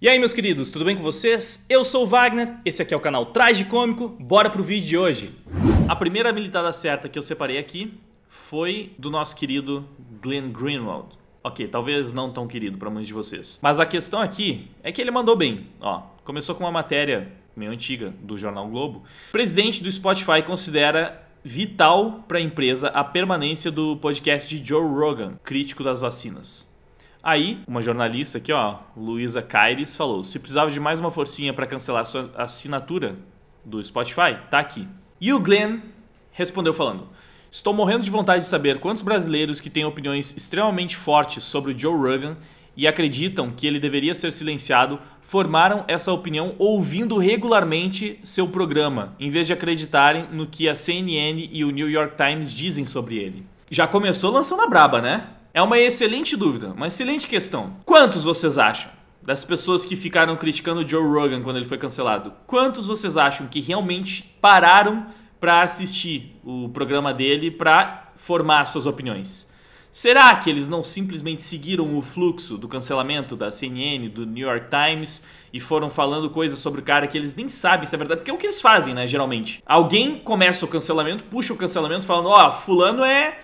E aí meus queridos, tudo bem com vocês? Eu sou o Wagner, esse aqui é o canal Traje Cômico, bora pro vídeo de hoje. A primeira militada certa que eu separei aqui foi do nosso querido Glenn Greenwald. Ok, talvez não tão querido para muitos de vocês. Mas a questão aqui é que ele mandou bem. Ó, começou com uma matéria meio antiga do jornal Globo. presidente do Spotify considera vital para a empresa a permanência do podcast de Joe Rogan, crítico das vacinas. Aí, uma jornalista aqui, ó, Luísa Caires, falou: se precisava de mais uma forcinha para cancelar sua assinatura do Spotify, tá aqui. E o Glenn respondeu falando: Estou morrendo de vontade de saber quantos brasileiros que têm opiniões extremamente fortes sobre o Joe Rogan e acreditam que ele deveria ser silenciado formaram essa opinião ouvindo regularmente seu programa, em vez de acreditarem no que a CNN e o New York Times dizem sobre ele. Já começou lançando a braba, né? É uma excelente dúvida, uma excelente questão. Quantos vocês acham? das pessoas que ficaram criticando o Joe Rogan quando ele foi cancelado. Quantos vocês acham que realmente pararam para assistir o programa dele para formar suas opiniões? Será que eles não simplesmente seguiram o fluxo do cancelamento da CNN, do New York Times e foram falando coisas sobre o cara que eles nem sabem se é verdade? Porque é o que eles fazem, né, geralmente. Alguém começa o cancelamento, puxa o cancelamento falando, ó, oh, fulano é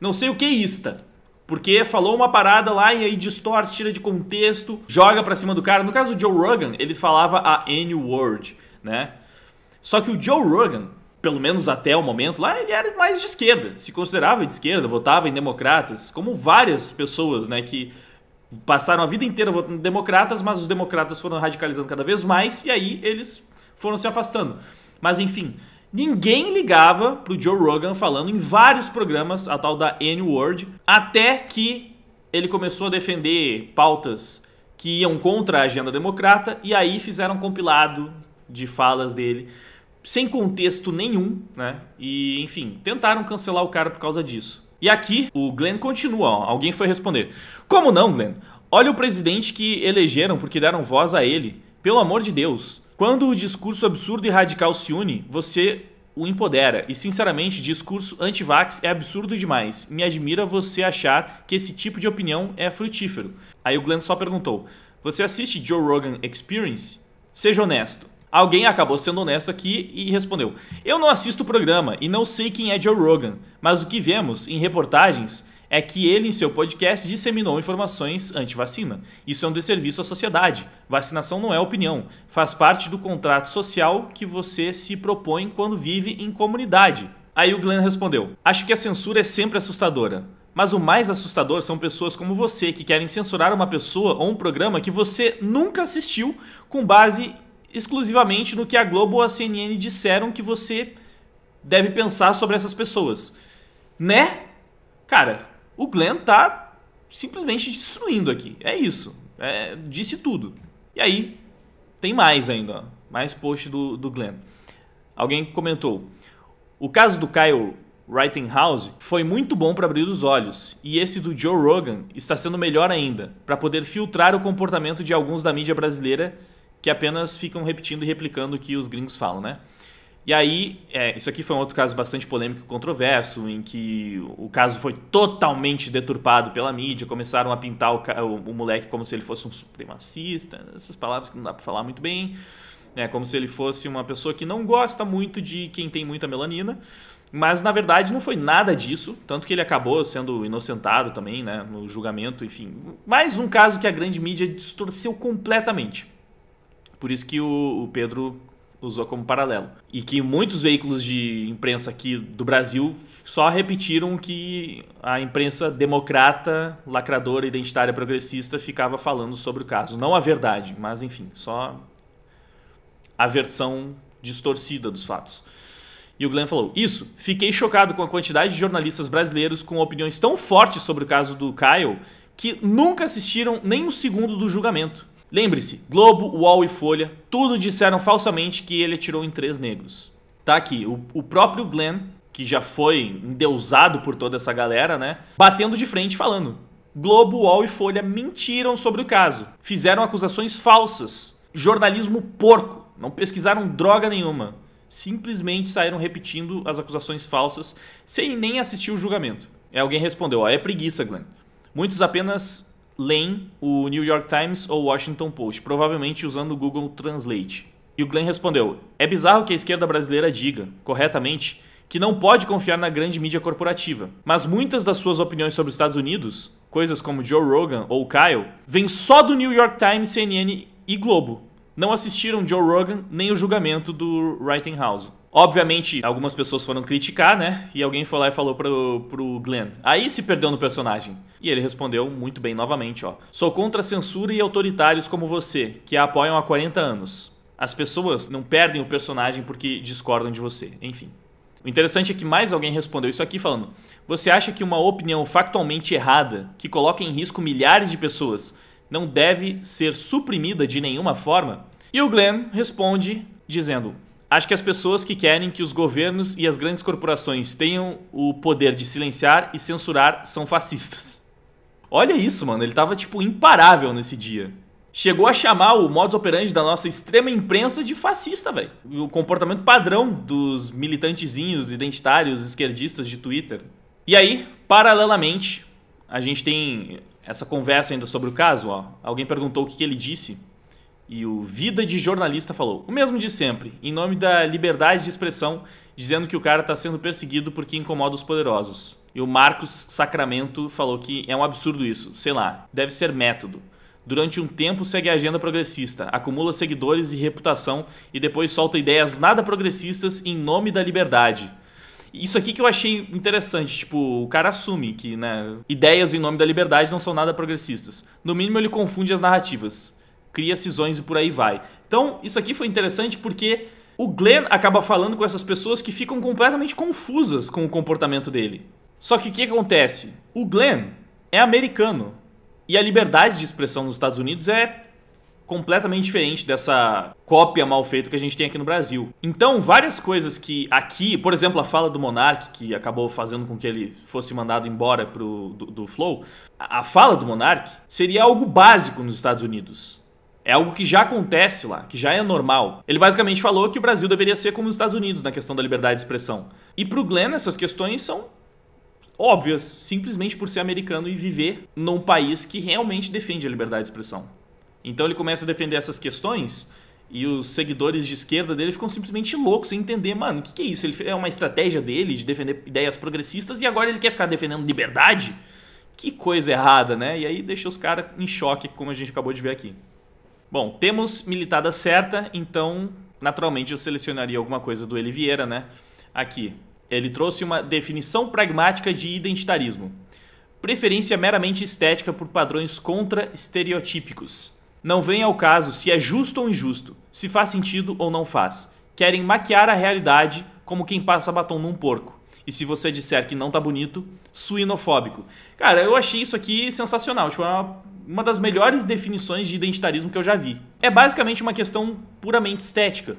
não sei o que ista. Porque falou uma parada lá e aí distorce, tira de contexto, joga pra cima do cara. No caso do Joe Rogan, ele falava a N-word, né? Só que o Joe Rogan, pelo menos até o momento, lá ele era mais de esquerda, se considerava de esquerda, votava em democratas, como várias pessoas, né, que passaram a vida inteira votando em democratas, mas os democratas foram radicalizando cada vez mais e aí eles foram se afastando. Mas enfim, Ninguém ligava pro Joe Rogan falando em vários programas a tal da N-Word, até que ele começou a defender pautas que iam contra a agenda democrata e aí fizeram um compilado de falas dele sem contexto nenhum, né? E enfim, tentaram cancelar o cara por causa disso. E aqui o Glenn continua, ó, alguém foi responder. Como não, Glenn? Olha o presidente que elegeram porque deram voz a ele. Pelo amor de Deus. Quando o discurso absurdo e radical se une, você o empodera. E sinceramente, discurso anti-vax é absurdo demais. Me admira você achar que esse tipo de opinião é frutífero. Aí o Glenn só perguntou: Você assiste Joe Rogan Experience? Seja honesto. Alguém acabou sendo honesto aqui e respondeu: Eu não assisto o programa e não sei quem é Joe Rogan, mas o que vemos em reportagens é que ele, em seu podcast, disseminou informações anti-vacina. Isso é um desserviço à sociedade. Vacinação não é opinião. Faz parte do contrato social que você se propõe quando vive em comunidade. Aí o Glenn respondeu: Acho que a censura é sempre assustadora. Mas o mais assustador são pessoas como você que querem censurar uma pessoa ou um programa que você nunca assistiu com base exclusivamente no que a Globo ou a CNN disseram que você deve pensar sobre essas pessoas. Né? Cara, o Glenn tá simplesmente destruindo aqui. É isso. É, disse tudo. E aí, tem mais ainda. Ó. Mais post do, do Glenn. Alguém comentou. O caso do Kyle House foi muito bom para abrir os olhos, e esse do Joe Rogan está sendo melhor ainda, para poder filtrar o comportamento de alguns da mídia brasileira que apenas ficam repetindo e replicando o que os gringos falam, né? E aí, é, isso aqui foi um outro caso bastante polêmico e controverso, em que o caso foi totalmente deturpado pela mídia, começaram a pintar o, o, o moleque como se ele fosse um supremacista, essas palavras que não dá para falar muito bem, né, como se ele fosse uma pessoa que não gosta muito de quem tem muita melanina, mas na verdade não foi nada disso, tanto que ele acabou sendo inocentado também, né, no julgamento, enfim. Mais um caso que a grande mídia distorceu completamente. Por isso que o, o Pedro usou como paralelo. E que muitos veículos de imprensa aqui do Brasil só repetiram que a imprensa democrata, lacradora, identitária, progressista ficava falando sobre o caso. Não a verdade, mas enfim, só a versão distorcida dos fatos. E o Glenn falou: Isso, fiquei chocado com a quantidade de jornalistas brasileiros com opiniões tão fortes sobre o caso do Kyle que nunca assistiram nem um segundo do julgamento. Lembre-se, Globo, UOL e Folha, tudo disseram falsamente que ele atirou em três negros. Tá aqui, o, o próprio Glenn, que já foi endeusado por toda essa galera, né? Batendo de frente falando. Globo, UOL e Folha mentiram sobre o caso. Fizeram acusações falsas. Jornalismo porco. Não pesquisaram droga nenhuma. Simplesmente saíram repetindo as acusações falsas sem nem assistir o julgamento. E é, alguém respondeu, ó, é preguiça, Glenn. Muitos apenas leem o New York Times ou o Washington Post, provavelmente usando o Google Translate. E o Glenn respondeu: É bizarro que a esquerda brasileira diga, corretamente, que não pode confiar na grande mídia corporativa, mas muitas das suas opiniões sobre os Estados Unidos, coisas como Joe Rogan ou Kyle, vêm só do New York Times, CNN e Globo. Não assistiram Joe Rogan nem o julgamento do House. Obviamente, algumas pessoas foram criticar, né? E alguém foi lá e falou pro, pro Glenn. Aí se perdeu no personagem. E ele respondeu muito bem novamente, ó. Sou contra censura e autoritários como você, que a apoiam há 40 anos. As pessoas não perdem o personagem porque discordam de você. Enfim. O interessante é que mais alguém respondeu isso aqui falando: Você acha que uma opinião factualmente errada, que coloca em risco milhares de pessoas, não deve ser suprimida de nenhuma forma? E o Glenn responde dizendo: Acho que as pessoas que querem que os governos e as grandes corporações tenham o poder de silenciar e censurar são fascistas. Olha isso, mano, ele tava tipo imparável nesse dia. Chegou a chamar o modus operandi da nossa extrema imprensa de fascista, velho. O comportamento padrão dos militantezinhos identitários esquerdistas de Twitter. E aí, paralelamente, a gente tem essa conversa ainda sobre o caso, ó. Alguém perguntou o que, que ele disse. E o Vida de Jornalista falou: o mesmo de sempre, em nome da liberdade de expressão, dizendo que o cara está sendo perseguido porque incomoda os poderosos. E o Marcos Sacramento falou que é um absurdo isso, sei lá, deve ser método. Durante um tempo segue a agenda progressista, acumula seguidores e reputação e depois solta ideias nada progressistas em nome da liberdade. Isso aqui que eu achei interessante, tipo, o cara assume que, né, ideias em nome da liberdade não são nada progressistas. No mínimo ele confunde as narrativas cria cisões e por aí vai. Então, isso aqui foi interessante porque o Glenn acaba falando com essas pessoas que ficam completamente confusas com o comportamento dele. Só que o que acontece? O Glenn é americano e a liberdade de expressão nos Estados Unidos é completamente diferente dessa cópia mal feita que a gente tem aqui no Brasil. Então, várias coisas que aqui, por exemplo, a fala do Monark, que acabou fazendo com que ele fosse mandado embora pro, do, do Flow, a, a fala do Monark seria algo básico nos Estados Unidos. É algo que já acontece lá, que já é normal. Ele basicamente falou que o Brasil deveria ser como os Estados Unidos na questão da liberdade de expressão. E pro Glenn, essas questões são óbvias, simplesmente por ser americano e viver num país que realmente defende a liberdade de expressão. Então ele começa a defender essas questões e os seguidores de esquerda dele ficam simplesmente loucos sem entender, mano, o que, que é isso? Ele, é uma estratégia dele de defender ideias progressistas e agora ele quer ficar defendendo liberdade? Que coisa errada, né? E aí deixa os caras em choque, como a gente acabou de ver aqui. Bom, temos militada certa, então naturalmente eu selecionaria alguma coisa do Eli Vieira, né? Aqui, ele trouxe uma definição pragmática de identitarismo. Preferência meramente estética por padrões contra-estereotípicos. Não vem ao caso se é justo ou injusto, se faz sentido ou não faz. Querem maquiar a realidade como quem passa batom num porco. E se você disser que não tá bonito, suinofóbico. Cara, eu achei isso aqui sensacional. Tipo, é uma, uma das melhores definições de identitarismo que eu já vi. É basicamente uma questão puramente estética.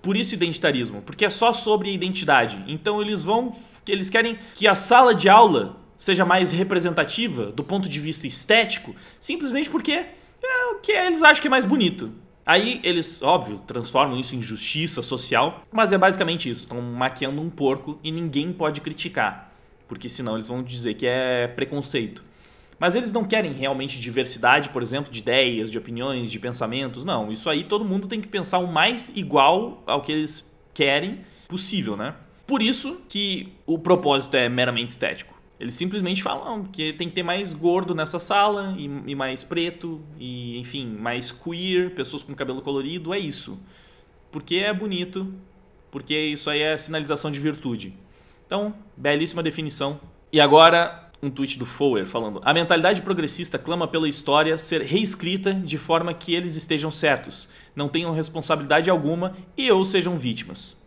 Por isso identitarismo, porque é só sobre identidade. Então eles vão, eles querem que a sala de aula seja mais representativa do ponto de vista estético, simplesmente porque é o que eles acham que é mais bonito. Aí eles, óbvio, transformam isso em justiça social, mas é basicamente isso: estão maquiando um porco e ninguém pode criticar, porque senão eles vão dizer que é preconceito. Mas eles não querem realmente diversidade, por exemplo, de ideias, de opiniões, de pensamentos. Não, isso aí todo mundo tem que pensar o mais igual ao que eles querem possível, né? Por isso que o propósito é meramente estético. Eles simplesmente falam que tem que ter mais gordo nessa sala e, e, mais preto e, enfim, mais queer, pessoas com cabelo colorido, é isso. Porque é bonito, porque isso aí é sinalização de virtude. Então, belíssima definição. E agora, um tweet do Fower falando: A mentalidade progressista clama pela história ser reescrita de forma que eles estejam certos, não tenham responsabilidade alguma e ou sejam vítimas.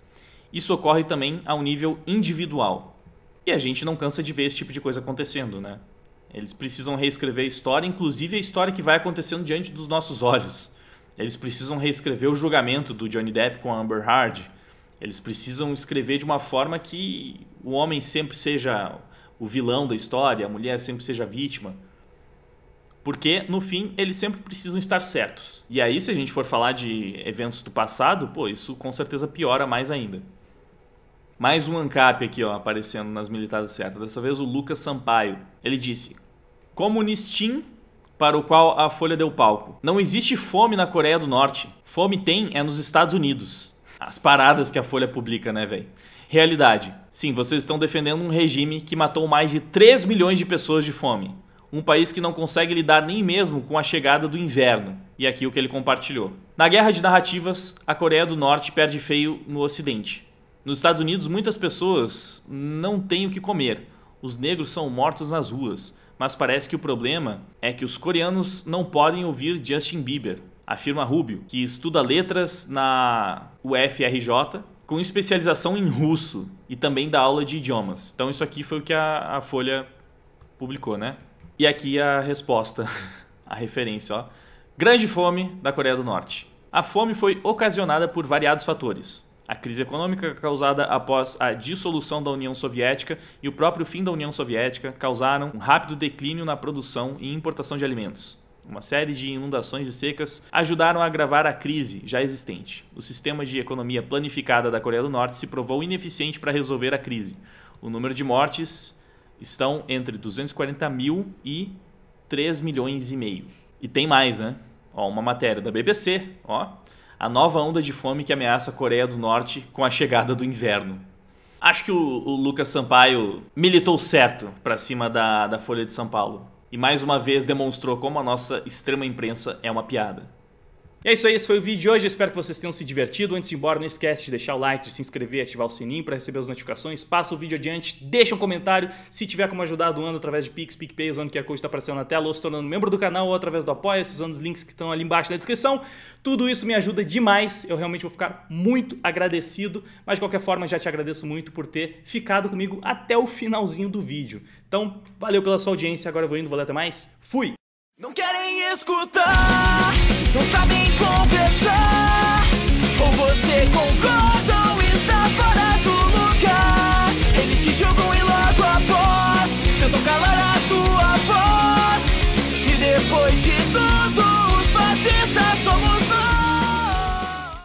Isso ocorre também a um nível individual. E a gente não cansa de ver esse tipo de coisa acontecendo, né? Eles precisam reescrever a história, inclusive a história que vai acontecendo diante dos nossos olhos. Eles precisam reescrever o julgamento do Johnny Depp com a Amber Heard. Eles precisam escrever de uma forma que o homem sempre seja o vilão da história, a mulher sempre seja a vítima. Porque, no fim, eles sempre precisam estar certos. E aí, se a gente for falar de eventos do passado, pô, isso com certeza piora mais ainda. Mais um ANCAP aqui, ó, aparecendo nas militadas certas. Dessa vez o Lucas Sampaio. Ele disse: Comunistim para o qual a Folha deu palco. Não existe fome na Coreia do Norte. Fome tem é nos Estados Unidos. As paradas que a Folha publica, né, velho? Realidade. Sim, vocês estão defendendo um regime que matou mais de 3 milhões de pessoas de fome. Um país que não consegue lidar nem mesmo com a chegada do inverno. E aqui o que ele compartilhou. Na guerra de narrativas, a Coreia do Norte perde feio no Ocidente. Nos Estados Unidos, muitas pessoas não têm o que comer. Os negros são mortos nas ruas. Mas parece que o problema é que os coreanos não podem ouvir Justin Bieber, afirma Rubio, que estuda letras na UFRJ com especialização em russo e também dá aula de idiomas. Então isso aqui foi o que a, a Folha publicou, né? E aqui a resposta, a referência, ó. Grande fome da Coreia do Norte. A fome foi ocasionada por variados fatores. A crise econômica causada após a dissolução da União Soviética e o próprio fim da União Soviética causaram um rápido declínio na produção e importação de alimentos. Uma série de inundações e secas ajudaram a agravar a crise já existente. O sistema de economia planificada da Coreia do Norte se provou ineficiente para resolver a crise. O número de mortes estão entre 240 mil e 3 milhões e meio. E tem mais, né? Ó, uma matéria da BBC, ó a nova onda de fome que ameaça a Coreia do Norte com a chegada do inverno. Acho que o, o Lucas Sampaio militou certo para cima da, da Folha de São Paulo. E mais uma vez demonstrou como a nossa extrema imprensa é uma piada. E é isso aí, esse foi o vídeo de hoje, espero que vocês tenham se divertido. Antes de ir embora, não esquece de deixar o like, de se inscrever, ativar o sininho para receber as notificações. Passa o vídeo adiante, deixa um comentário. Se tiver como ajudar doando através de Pix, PicPay, usando o QR Code está aparecendo na tela, ou se tornando membro do canal, ou através do apoia usando os links que estão ali embaixo na descrição. Tudo isso me ajuda demais, eu realmente vou ficar muito agradecido. Mas de qualquer forma, já te agradeço muito por ter ficado comigo até o finalzinho do vídeo. Então, valeu pela sua audiência, agora eu vou indo, ler até mais, fui! Não querem escutar não sabem conversar. Ou você concorda?